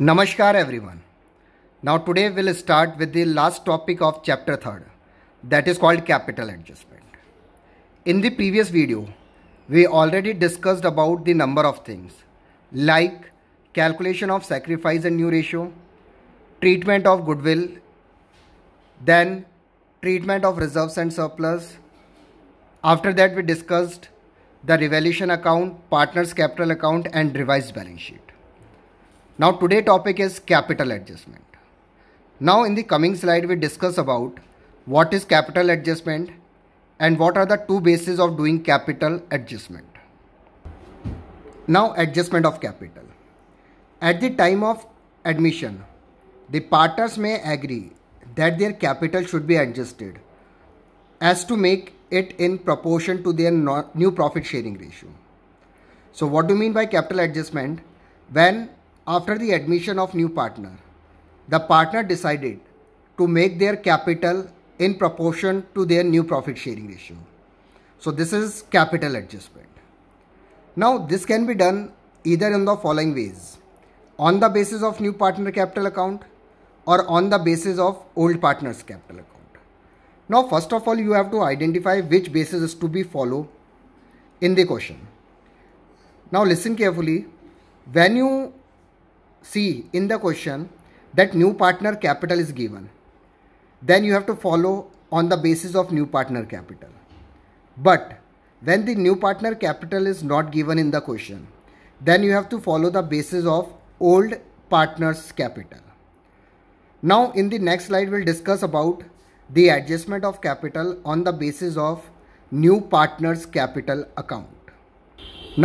Namaskar everyone. Now today we'll start with the last topic of chapter 3rd that is called capital adjustment. In the previous video we already discussed about the number of things like calculation of sacrifice and new ratio, treatment of goodwill, then treatment of reserves and surplus. After that we discussed the revaluation account, partners capital account and revised balance sheet. Now today topic is capital adjustment. Now in the coming slide we discuss about what is capital adjustment and what are the two bases of doing capital adjustment. Now adjustment of capital. At the time of admission, the partners may agree that their capital should be adjusted as to make it in proportion to their new profit sharing ratio. So what do you mean by capital adjustment? When after the admission of new partner, the partner decided to make their capital in proportion to their new profit sharing ratio. So this is capital adjustment. Now this can be done either in the following ways. On the basis of new partner capital account or on the basis of old partner's capital account. Now first of all you have to identify which basis is to be followed in the question. Now listen carefully. When you see in the question that new partner capital is given then you have to follow on the basis of new partner capital but when the new partner capital is not given in the question then you have to follow the basis of old partners capital now in the next slide we'll discuss about the adjustment of capital on the basis of new partners capital account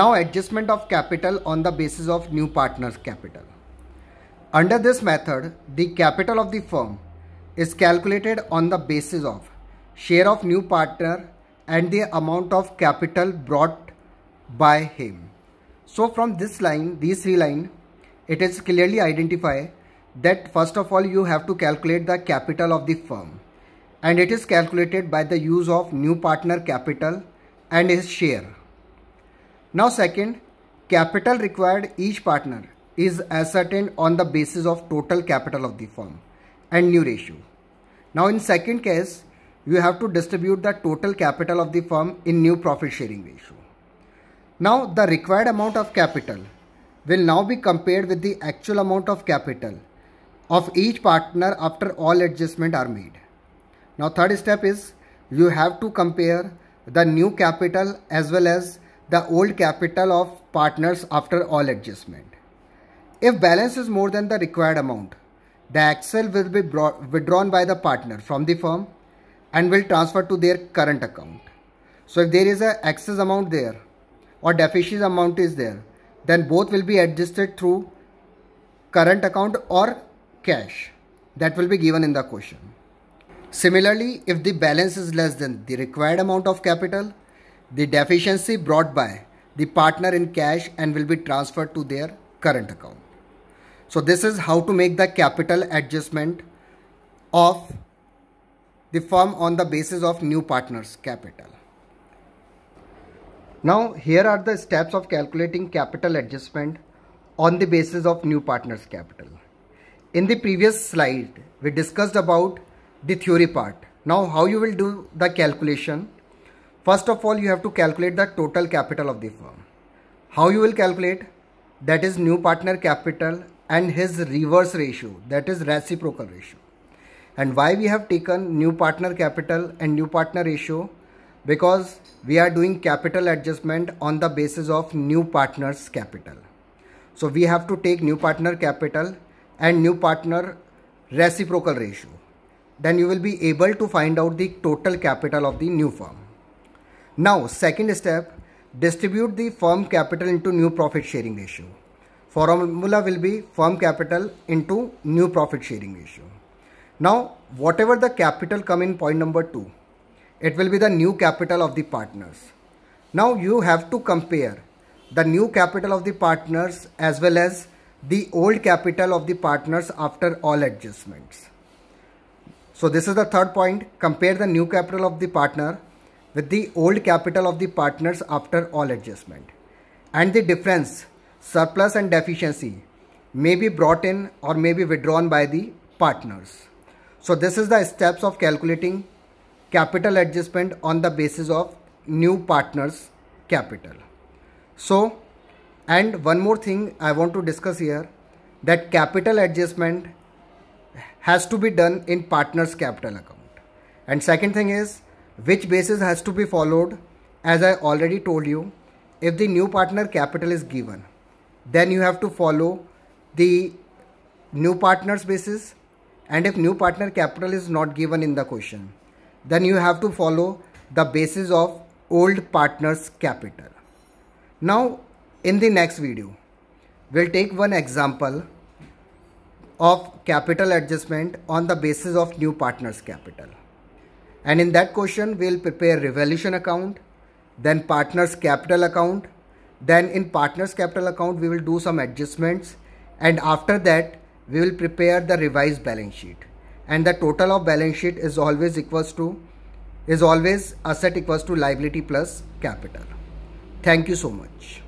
now adjustment of capital on the basis of new partners capital under this method, the capital of the firm is calculated on the basis of share of new partner and the amount of capital brought by him. So from this line, these three line, it is clearly identified that first of all you have to calculate the capital of the firm and it is calculated by the use of new partner capital and his share. Now second, capital required each partner is ascertained on the basis of total capital of the firm and new ratio. Now in second case, you have to distribute the total capital of the firm in new profit sharing ratio. Now the required amount of capital will now be compared with the actual amount of capital of each partner after all adjustments are made. Now third step is you have to compare the new capital as well as the old capital of partners after all adjustment. If balance is more than the required amount, the Excel will be withdrawn by the partner from the firm and will transfer to their current account. So if there is a excess amount there or deficit amount is there, then both will be adjusted through current account or cash that will be given in the question. Similarly, if the balance is less than the required amount of capital, the deficiency brought by the partner in cash and will be transferred to their current account. So this is how to make the capital adjustment of the firm on the basis of new partners capital. Now here are the steps of calculating capital adjustment on the basis of new partners capital. In the previous slide we discussed about the theory part. Now how you will do the calculation. First of all you have to calculate the total capital of the firm. How you will calculate that is new partner capital and his reverse ratio that is reciprocal ratio and why we have taken new partner capital and new partner ratio because we are doing capital adjustment on the basis of new partners capital so we have to take new partner capital and new partner reciprocal ratio then you will be able to find out the total capital of the new firm now second step distribute the firm capital into new profit sharing ratio formula will be firm capital into new profit sharing ratio. Now, whatever the capital come in point number 2, it will be the new capital of the partners. Now, you have to compare the new capital of the partners as well as the old capital of the partners after all adjustments. So this is the third point. Compare the new capital of the partner with the old capital of the partners after all adjustment. And the difference surplus and deficiency may be brought in or may be withdrawn by the partners. So this is the steps of calculating capital adjustment on the basis of new partners capital. So and one more thing I want to discuss here that capital adjustment has to be done in partners capital account. And second thing is which basis has to be followed as I already told you if the new partner capital is given then you have to follow the new partners basis and if new partner capital is not given in the question then you have to follow the basis of old partners capital now in the next video we'll take one example of capital adjustment on the basis of new partners capital and in that question we'll prepare revelation account then partners capital account then in partner's capital account, we will do some adjustments and after that, we will prepare the revised balance sheet. And the total of balance sheet is always equals to, is always asset equals to liability plus capital. Thank you so much.